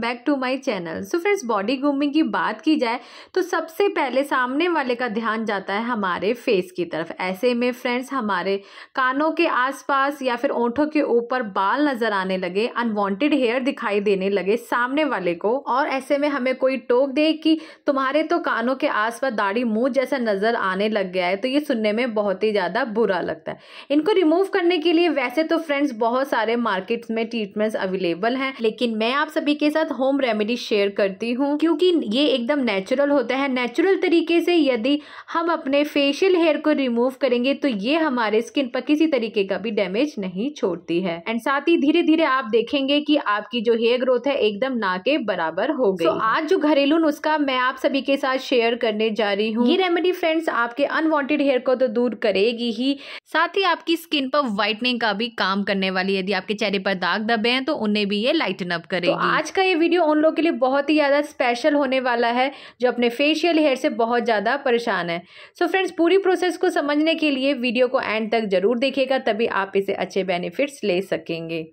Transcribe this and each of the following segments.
back to my channel so friends body grooming की बात की जाए तो सबसे पहले सामने वाले का ध्यान जाता है हमारे फेस की तरफ ऐसे में फ्रेंड्स हमारे कानों के आसपास या फिर ओंठों के ऊपर बाल नजर आने लगे अनवांटेड हेयर दिखाई देने लगे सामने वाले को और ऐसे में हमें कोई टोक दे कि तुम्हारे तो कानों के आसपास दाढ़ी मुंह जैसा नजर आने लग गया है तो ये सुनने में बहुत ही ज़्यादा बुरा लगता है इनको रिमूव करने के लिए वैसे तो फ्रेंड्स बहुत सारे मार्केट्स में ट्रीटमेंट्स अवेलेबल हैं लेकिन मैं आप सभी के साथ साथ होम रेमेडी शेयर करती हूँ क्योंकि ये एकदम नेचुरल होता है नेचुरल तरीके से यदि हम अपने फेशियल हेयर को रिमूव करेंगे तो ये हमारे स्किन पर किसी तरीके का भी डैमेज नहीं छोड़ती है एंड साथ ही धीरे धीरे आप देखेंगे कि आपकी जो हेयर ग्रोथ है एकदम ना के बराबर हो गई so, आज जो घरेलू नुस्खा मैं आप सभी के साथ शेयर करने जा रही हूँ ये रेमेडी फ्रेंड्स आपके अनवांटेड हेयर को तो दूर करेगी ही साथ ही आपकी स्किन पर व्हाइटनिंग का भी काम करने वाली यदि आपके चेहरे पर दाग दबे हैं तो उन्हें भी ये लाइटन अप तो करेगी तो आज का ये वीडियो उन लोगों के लिए बहुत ही ज़्यादा स्पेशल होने वाला है जो अपने फेशियल हेयर से बहुत ज़्यादा परेशान है सो so फ्रेंड्स पूरी प्रोसेस को समझने के लिए वीडियो को एंड तक ज़रूर देखेगा तभी आप इसे अच्छे बेनिफिट्स ले सकेंगे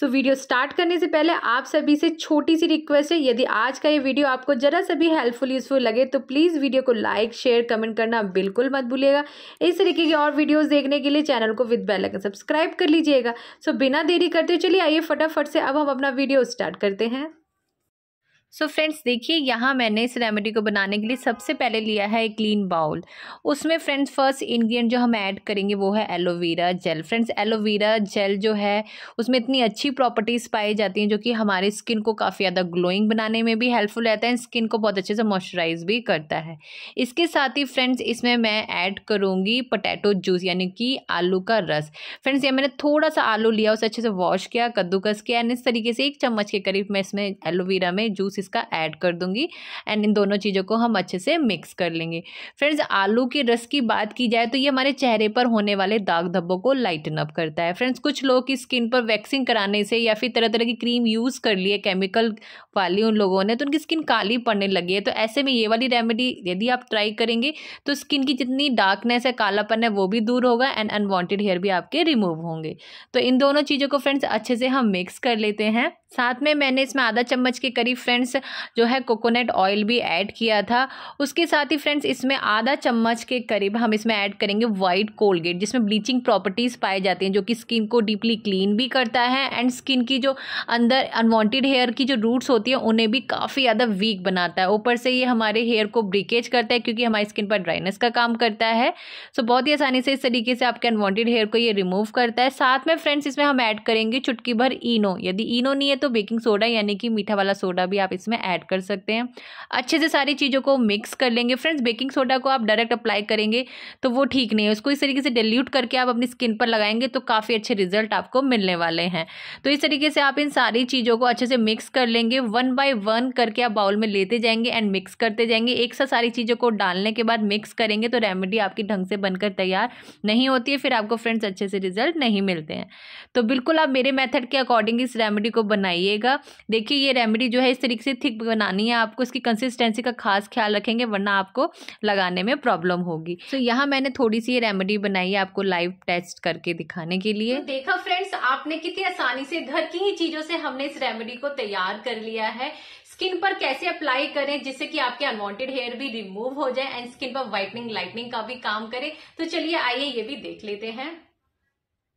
सो so, वीडियो स्टार्ट करने से पहले आप सभी से छोटी सी रिक्वेस्ट है यदि आज का ये वीडियो आपको ज़रा सा भी हेल्पफुल यूज़फुल लगे तो प्लीज़ वीडियो को लाइक शेयर कमेंट करना बिल्कुल मत भूलिएगा इस तरीके की और वीडियोस देखने के लिए चैनल को विद बेल आइकन सब्सक्राइब कर लीजिएगा सो so, बिना देरी करते चलिए आइए फटाफट से अब हम अपना वीडियो स्टार्ट करते हैं सो फ्रेंड्स देखिए यहाँ मैंने इस रेमेडी को बनाने के लिए सबसे पहले लिया है एक क्लीन बाउल उसमें फ्रेंड्स फर्स्ट इंग्रेडिएंट जो हम ऐड करेंगे वो है aloe vera gel friends aloe vera gel जो है उसमें इतनी अच्छी प्रॉपर्टीज़ पाई जाती हैं जो कि हमारी स्किन को काफ़ी ज़्यादा ग्लोइंग बनाने में भी हेल्पफुल रहता है स्किन को बहुत अच्छे से मॉइस्चराइज भी करता है इसके साथ ही फ्रेंड्स इसमें मैं ऐड करूँगी पोटैटो जूस यानी कि आलू का रस फ्रेंड्स ये मैंने थोड़ा सा आलू लिया उसे अच्छे से वॉश किया कद्दूकस किया एंड इस तरीके से एक चम्मच के करीब मैं इसमें एलोवेरा में जूस इसका ऐड कर दूंगी एंड इन दोनों चीज़ों को हम अच्छे से मिक्स कर लेंगे फ्रेंड्स आलू के रस की बात की जाए तो ये हमारे चेहरे पर होने वाले दाग धब्बों को लाइटन अप करता है फ्रेंड्स कुछ लोग की स्किन पर वैक्सिंग कराने से या फिर तरह तरह की क्रीम यूज़ कर लिए केमिकल वाली उन लोगों ने तो उनकी स्किन काली पड़ने लगी है तो ऐसे में ये वाली रेमेडी यदि आप ट्राई करेंगे तो स्किन की जितनी डार्कनेस है कालापन है वो भी दूर होगा एंड अनवांटेड हेयर भी आपके रिमूव होंगे तो इन दोनों चीज़ों को फ्रेंड्स अच्छे से हम मिक्स कर लेते हैं साथ में मैंने इसमें आधा चम्मच के करीब फ्रेंड्स जो है कोकोनट ऑयल भी ऐड किया था उसके साथ ही फ्रेंड्स इसमें आधा चम्मच के करीब हम इसमें ऐड करेंगे वाइट कोलगेट जिसमें ब्लीचिंग प्रॉपर्टीज़ पाई जाती हैं जो कि स्किन को डीपली क्लीन भी करता है एंड स्किन की जो अंदर अनवांटेड हेयर की जो रूट्स होती हैं उन्हें भी काफ़ी ज़्यादा वीक बनाता है ऊपर से ये हमारे हेयर को ब्रिकेज करता है क्योंकि हमारी स्किन पर ड्राइनेस का काम करता है सो so, बहुत ही आसानी से इस तरीके से आपके अनवॉन्टेड हेयर को ये रिमूव करता है साथ में फ्रेंड्स इसमें हम ऐड करेंगे चुटकी भर इनो यदि इनो नहीं है तो तो बेकिंग सोडा यानी कि मीठा वाला सोडा भी आप इसमें ऐड कर सकते हैं अच्छे से सारी चीज़ों को मिक्स कर लेंगे फ्रेंड्स बेकिंग सोडा को आप डायरेक्ट अप्लाई करेंगे तो वो ठीक नहीं है उसको इस तरीके से डिल्यूट करके आप अपनी स्किन पर लगाएंगे तो काफ़ी अच्छे रिजल्ट आपको मिलने वाले हैं तो इस तरीके से आप इन सारी चीज़ों को अच्छे से मिक्स कर लेंगे वन बाय वन करके आप बाउल में लेते जाएंगे एंड मिक्स करते जाएंगे एक साथ सारी चीज़ों को डालने के बाद मिक्स करेंगे तो रेमेडी आपकी ढंग से बनकर तैयार नहीं होती है फिर आपको फ्रेंड्स अच्छे से रिजल्ट नहीं मिलते हैं तो बिल्कुल आप मेरे मेथड के अकॉर्डिंग इस रेमेडी को बनाइए बनाइएगा देखिए ये रेमेडी जो है इस तरीके से थिक बनानी है आपको इसकी कंसिस्टेंसी का खास ख्याल रखेंगे वरना आपको लगाने में प्रॉब्लम होगी तो यहाँ मैंने थोड़ी सी ये रेमेडी बनाई है आपको लाइव टेस्ट करके दिखाने के लिए तो देखा फ्रेंड्स आपने कितनी आसानी से घर की ही चीजों से हमने इस रेमेडी को तैयार कर लिया है स्किन पर कैसे अप्लाई करें जिससे कि आपके अनवांटेड हेयर भी रिमूव हो जाए एंड स्किन पर व्हाइटनिंग लाइटनिंग का भी काम करे तो चलिए आइए ये भी देख लेते हैं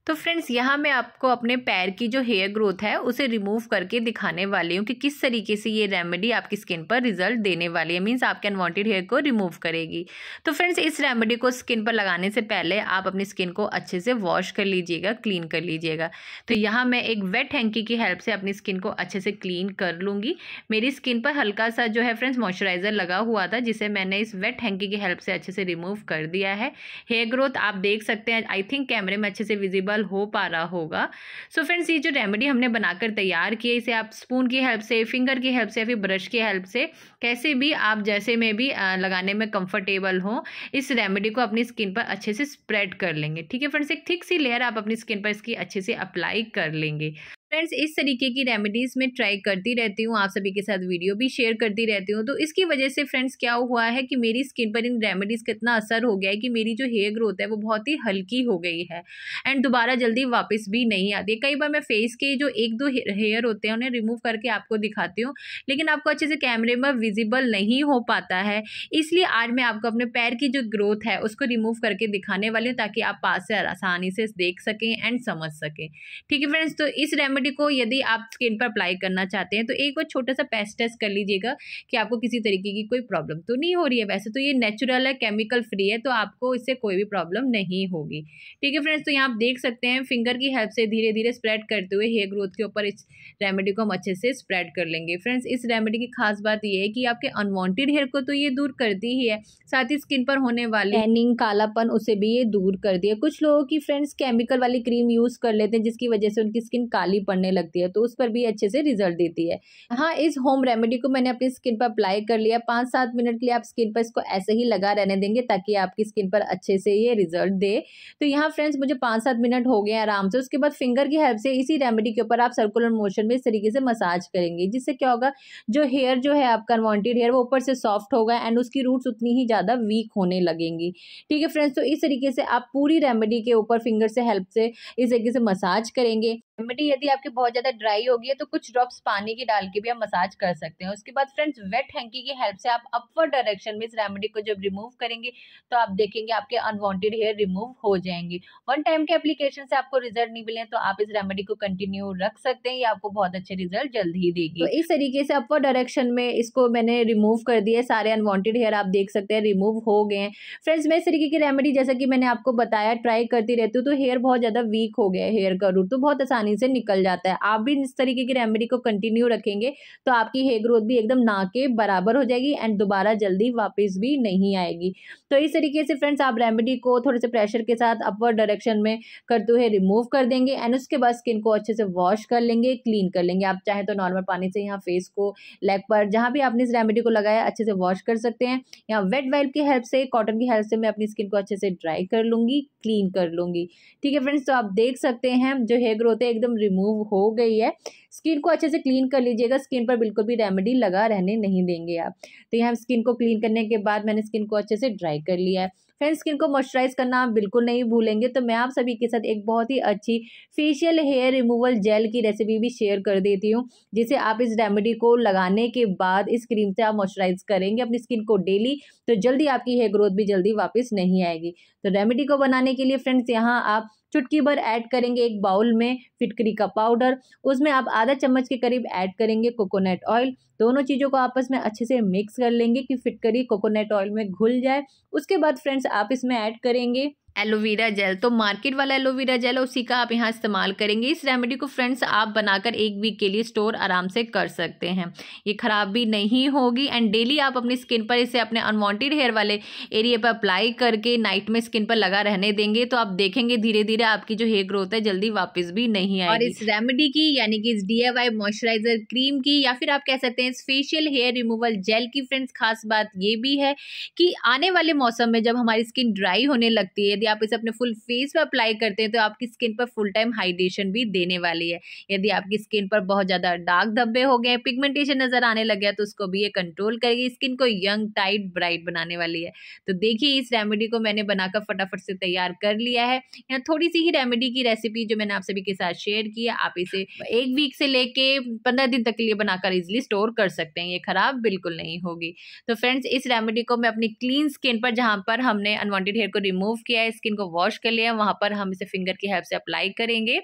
तो फ्रेंड्स यहाँ मैं आपको अपने पैर की जो हेयर ग्रोथ है उसे रिमूव करके दिखाने वाली हूँ कि किस तरीके से ये रेमेडी आपकी स्किन पर रिजल्ट देने वाली है मीन्स आपके अनवांटेड हेयर को रिमूव करेगी तो फ्रेंड्स इस रेमेडी को स्किन पर लगाने से पहले आप अपनी स्किन को अच्छे से वॉश कर लीजिएगा क्लीन कर लीजिएगा तो यहाँ मैं एक वेट हैंकी की हेल्प से अपनी स्किन को अच्छे से क्लीन कर लूँगी मेरी स्किन पर हल्का सा जो है फ्रेंड्स मॉइस्चराइज़र लगा हुआ था जिसे मैंने इस वेट हैंकी की हेल्प से अच्छे से रिमूव कर दिया है हेयर ग्रोथ आप देख सकते हैं आई थिंक कैमरे में अच्छे से विजिबल सफल हो पा रहा होगा सो so फ्रेंड्स ये जो रेमेडी हमने बनाकर तैयार की है इसे आप स्पून की हेल्प से फिंगर की हेल्प से फिर ब्रश की हेल्प से कैसे भी आप जैसे में भी लगाने में कंफर्टेबल हो इस रेमेडी को अपनी स्किन पर अच्छे से स्प्रेड कर लेंगे ठीक है फ्रेंड्स एक थिक सी लेयर आप अपनी स्किन पर इसकी अच्छे से अप्लाई कर लेंगे फ्रेंड्स इस तरीके की रेमेडीज़ मैं ट्राई करती रहती हूँ आप सभी के साथ वीडियो भी शेयर करती रहती हूँ तो इसकी वजह से फ्रेंड्स क्या हुआ है कि मेरी स्किन पर इन रेमेडीज़ का इतना असर हो गया है कि मेरी जो हेयर ग्रोथ है वो बहुत ही हल्की हो गई है एंड दोबारा जल्दी वापस भी नहीं आती कई बार मैं फेस के जो एक दो हेयर होते हैं उन्हें रिमूव करके आपको दिखाती हूँ लेकिन आपको अच्छे से कैमरे में विजिबल नहीं हो पाता है इसलिए आज मैं आपको अपने पैर की जो ग्रोथ है उसको रिमूव करके दिखाने वाली हूँ ताकि आप पास से आसानी से देख सकें एंड समझ सकें ठीक है फ्रेंड्स तो इस रेमेडी रेमेडी को यदि आप स्किन पर अप्लाई करना चाहते हैं तो एक बार छोटा सा पेस्ट टेस्ट कर लीजिएगा कि आपको किसी तरीके की कोई प्रॉब्लम तो नहीं हो रही है वैसे तो ये नेचुरल है केमिकल फ्री है तो आपको इससे कोई भी प्रॉब्लम नहीं होगी ठीक है फ्रेंड्स तो यहाँ आप देख सकते हैं फिंगर की हेल्प से धीरे धीरे स्प्रेड करते हुए हेयर ग्रोथ के ऊपर इस रेमेडी को हम अच्छे से स्प्रेड कर लेंगे फ्रेंड्स इस रेमेडी की खास बात यह है कि आपके अनवांटेड हेयर को तो ये दूर करती ही है साथ ही स्किन पर होने वाले टैनिंग कालापन उसे भी ये दूर कर दिया कुछ लोगों की फ्रेंड्स केमिकल वाली क्रीम यूज़ कर लेते हैं जिसकी वजह से उनकी स्किन काली पड़ने लगती है तो उस पर भी अच्छे से रिजल्ट देती है हाँ इस होम रेमेडी को मैंने अपनी स्किन पर अप्लाई कर लिया पाँच सात मिनट के लिए आप स्किन पर इसको ऐसे ही लगा रहने देंगे ताकि आपकी स्किन पर अच्छे से ये रिजल्ट दे तो यहाँ फ्रेंड्स मुझे पाँच सात मिनट हो गए आराम से उसके बाद फिंगर की हेल्प से इसी रेमेडी के ऊपर आप सर्कुलर मोशन में इस तरीके से मसाज करेंगे जिससे क्या होगा जो हेयर जो है आपका अनवॉन्टेड हेयर वो ऊपर से सॉफ्ट होगा एंड उसकी रूट्स उतनी ही ज़्यादा वीक होने लगेंगी ठीक है फ्रेंड्स तो इस तरीके से आप पूरी रेमेडी के ऊपर फिंगर से हेल्प से इस तरीके से मसाज करेंगे रेमेडी यदि आपकी बहुत ज़्यादा ड्राई होगी तो कुछ ड्रॉप्स पानी की डाल के भी आप मसाज कर सकते हैं उसके बाद फ्रेंड्स वेट हैंकी की हेल्प से आप अपर डायरेक्शन में इस रेमेडी को जब रिमूव करेंगे तो आप देखेंगे आपके अनवांटेड हेयर रिमूव हो जाएंगे वन टाइम के एप्लीकेशन से आपको रिजल्ट नहीं मिले तो आप इस रेमेडी को कंटिन्यू रख सकते हैं ये आपको बहुत अच्छे रिजल्ट जल्द ही देगी तो इस तरीके से अपवर डायरेक्शन में इसको मैंने रिमूव कर दिया सारे अनवॉन्टेड हेयर आप देख सकते हैं रिमूव हो गए हैं फ्रेंड्स मैं इस तरीके की रेमेडी जैसा कि मैंने आपको बताया ट्राई करती रहती हूँ तो हेयर बहुत ज़्यादा वीक हो गया हेयर का रूट तो बहुत आसानी आसानी से निकल जाता है आप भी इस तरीके की रेमेडी को कंटिन्यू रखेंगे तो आपकी हेयर ग्रोथ भी एकदम ना के बराबर हो जाएगी एंड दोबारा जल्दी वापस भी नहीं आएगी तो इस तरीके से फ्रेंड्स आप रेमेडी को थोड़े से प्रेशर के साथ अपवर्ड डायरेक्शन में करते हुए रिमूव कर देंगे एंड उसके बाद स्किन को अच्छे से वॉश कर लेंगे क्लीन कर लेंगे आप चाहे तो नॉर्मल पानी से यहाँ फेस को लेग पर जहाँ भी आपने इस रेमेडी को लगाया अच्छे से वॉश कर सकते हैं यहाँ वेट वाइप की हेल्प से कॉटन की हेल्प से मैं अपनी स्किन को अच्छे से ड्राई कर लूंगी क्लीन कर लूंगी ठीक है फ्रेंड्स तो आप देख सकते हैं जो हेयर ग्रोथ है एकदम रिमूव हो गई है स्किन को अच्छे से क्लीन कर लीजिएगा स्किन पर बिल्कुल भी रेमेडी लगा रहने नहीं देंगे आप तो यहाँ स्किन को क्लीन करने के बाद मैंने स्किन को अच्छे से ड्राई कर लिया है फ्रेंड्स स्किन को मॉइस्चराइज करना आप बिल्कुल नहीं भूलेंगे तो मैं आप सभी के साथ एक बहुत ही अच्छी फेशियल हेयर रिमूवल जेल की रेसिपी भी शेयर कर देती हूँ जिसे आप इस रेमेडी को लगाने के बाद इस क्रीम से आप मॉइस्चराइज करेंगे अपनी स्किन को डेली तो जल्दी आपकी हेयर ग्रोथ भी जल्दी वापस नहीं आएगी तो रेमेडी को बनाने के लिए फ्रेंड्स यहाँ आप चुटकी भर ऐड करेंगे एक बाउल में फिटकरी का पाउडर उसमें आप आधा चम्मच के करीब ऐड करेंगे कोकोनट ऑयल दोनों चीज़ों को आपस में अच्छे से मिक्स कर लेंगे कि फिटकरी कोकोनट ऑयल में घुल जाए उसके बाद फ्रेंड्स आप इसमें ऐड करेंगे एलोवेरा जेल तो मार्केट वाला एलोवेरा जेल है उसी का आप यहाँ इस्तेमाल करेंगे इस रेमेडी को फ्रेंड्स आप बनाकर एक वीक के लिए स्टोर आराम से कर सकते हैं ये ख़राब भी नहीं होगी एंड डेली आप अपनी स्किन पर इसे अपने अनवांटेड हेयर वाले एरिया पर अप्लाई करके नाइट में स्किन पर लगा रहने देंगे तो आप देखेंगे धीरे धीरे आपकी जो हेयर ग्रोथ है जल्दी वापस भी नहीं आएगी और इस रेमेडी की यानी कि इस डी मॉइस्चराइजर क्रीम की या फिर आप कह सकते हैं इस फेशियल हेयर रिमूवल जेल की फ्रेंड्स खास बात ये भी है कि आने वाले मौसम में जब हमारी स्किन ड्राई होने लगती है यदि आप इसे अपने फुल फेस पर अप्लाई करते हैं तो आपकी स्किन पर फुल टाइम हाइड्रेशन भी देने वाली है यदि आपकी स्किन पर बहुत ज़्यादा डार्क धब्बे हो गए पिगमेंटेशन नज़र आने लग गया तो उसको भी ये कंट्रोल करेगी स्किन को यंग टाइट ब्राइट बनाने वाली है तो देखिए इस रेमेडी को मैंने बनाकर फटाफट से तैयार कर लिया है यहाँ थोड़ी सी ही रेमेडी की रेसिपी जो मैंने आप सभी के साथ शेयर की है आप इसे एक वीक से लेके पंद्रह दिन तक के लिए बनाकर इजिली स्टोर कर सकते हैं ये खराब बिल्कुल नहीं होगी तो फ्रेंड्स इस रेमेडी को मैं अपनी क्लीन स्किन पर जहाँ पर हमने अनवांटेड हेयर को रिमूव किया है स्किन को वॉश कर लिया वहाँ पर हम इसे फिंगर की हेल्प से अप्लाई करेंगे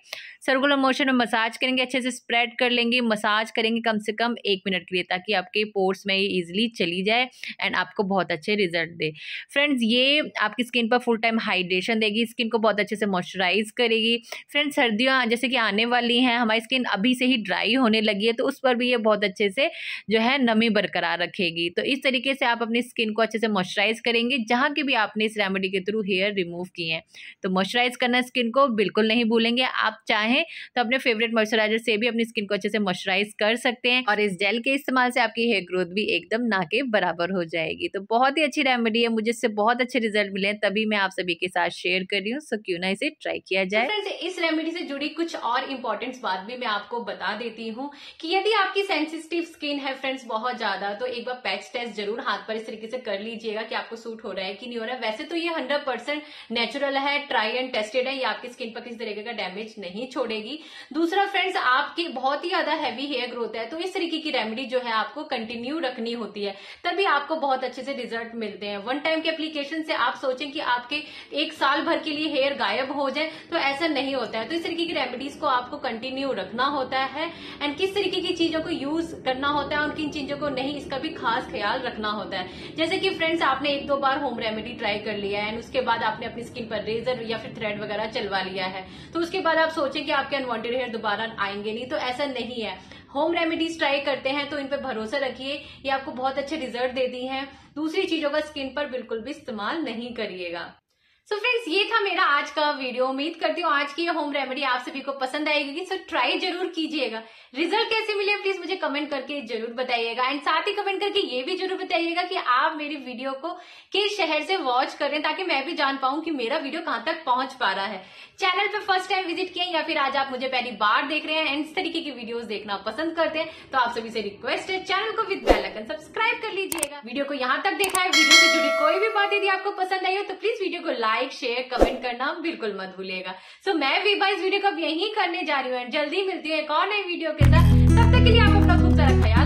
सर्कुलर मोशन में मसाज करेंगे अच्छे से स्प्रेड कर लेंगे मसाज करेंगे कम से कम एक मिनट के लिए ताकि आपके पोर्ट्स में ये ईजिली चली जाए एंड आपको बहुत अच्छे रिजल्ट दे फ्रेंड्स ये आपकी स्किन पर फुल टाइम हाइड्रेशन देगी स्किन को बहुत अच्छे से मॉइस्चराइज करेगी फ्रेंड्स सर्दियाँ जैसे कि आने वाली हैं हमारी स्किन अभी से ही ड्राई होने लगी है तो उस पर भी ये बहुत अच्छे से जो है नमी बरकरार रखेगी तो इस तरीके से आप अपनी स्किन को अच्छे से मॉइस्चराइज करेंगे जहाँ की भी आपने इस रेमेडी के थ्रू हेयर रिमूव रिमूव किए हैं तो मॉइस्चराइज़ करना स्किन को बिल्कुल नहीं भूलेंगे आप चाहें तो अपने फेवरेट मॉइस्चराइजर से भी अपनी स्किन को अच्छे से मॉइस्चराइज कर सकते हैं और इस जेल के इस्तेमाल से आपकी हेयर ग्रोथ भी एकदम ना के बराबर हो जाएगी तो बहुत ही अच्छी रेमेडी है मुझे इससे बहुत अच्छे रिजल्ट मिले हैं तभी मैं आप सभी के साथ शेयर कर रही हूँ सो क्यों ना इसे ट्राई किया तो जाए इस रेमेडी से जुड़ी कुछ और इम्पोर्टेंट बात भी मैं आपको बता देती हूँ कि यदि आपकी सेंसिटिव स्किन है फ्रेंड्स बहुत ज्यादा तो एक बार पैच टेस्ट जरूर हाथ पर इस तरीके से कर लीजिएगा कि आपको सूट हो रहा है कि नहीं हो रहा है वैसे तो ये 100% परसेंट नेचुरल है ट्राई एंड टेस्टेड है ये आपकी स्किन पर किसी तरीके का डैमेज नहीं छोड़ेगी दूसरा फ्रेंड्स आपकी बहुत ही ज्यादा हैवी हेयर ग्रोथ है तो इस तरीके की रेमेडी जो है आपको कंटिन्यू रखनी होती है तभी आपको बहुत अच्छे से रिजल्ट मिलते हैं वन टाइम के एप्लीकेशन से आप सोचें कि आपके एक साल भर के लिए हेयर गायब हो जाए तो ऐसा नहीं होता है तो इस तरीके की रेमेडीज को आपको कंटिन्यू रखना होता है एंड किस तरीके की चीजों को यूज करना होता है और किन चीजों को नहीं इसका भी खास ख्याल रखना होता है जैसे कि फ्रेंड्स आपने एक दो बार होम रेमेडी ट्राई कर लिया एंड उसके बाद आपने अपनी स्किन पर रेजर या फिर थ्रेड वगैरह चलवा लिया है तो उसके बाद आप सोचें कि आपके अनवांटेड हेयर दोबारा आएंगे नहीं तो ऐसा नहीं है होम रेमेडीज ट्राई करते हैं तो इन पर भरोसा रखिए ये आपको बहुत अच्छे रिजल्ट दे दी है दूसरी चीजों का स्किन पर बिल्कुल भी इस्तेमाल नहीं करिएगा सो so फ्रेंड्स ये था मेरा आज का वीडियो उम्मीद करती हूँ आज की होम रेमेडी आप सभी को पसंद आएगी सो ट्राई जरूर कीजिएगा रिजल्ट कैसे मिले प्लीज मुझे कमेंट करके जरूर बताइएगा एंड साथ ही कमेंट करके ये भी जरूर बताइएगा कि आप मेरी वीडियो को किस शहर से वॉच करें ताकि मैं भी जान पाऊं कि मेरा वीडियो कहां तक पहुंच पा रहा है चैनल पर फर्स्ट टाइम विजिट किए या फिर आज आप मुझे पहली बार देख रहे हैं एंड इस तरीके की वीडियोज देखना पसंद करते हैं तो आप सभी से रिक्वेस्ट है चैनल को विद बेलाइकन सब्सक्राइब दीजिएगा वीडियो को यहाँ तक देखा है वीडियो से जुड़ी कोई भी बात यदि आपको पसंद आई हो तो प्लीज वीडियो को लाइक शेयर कमेंट करना बिल्कुल मत भूलिएगा सो so, मैं भी इस वीडियो को अब यही करने जा रही हूँ जल्दी मिलती हूँ एक और नई वीडियो के साथ तब तक के लिए आप अपना खूब सारा ख्याल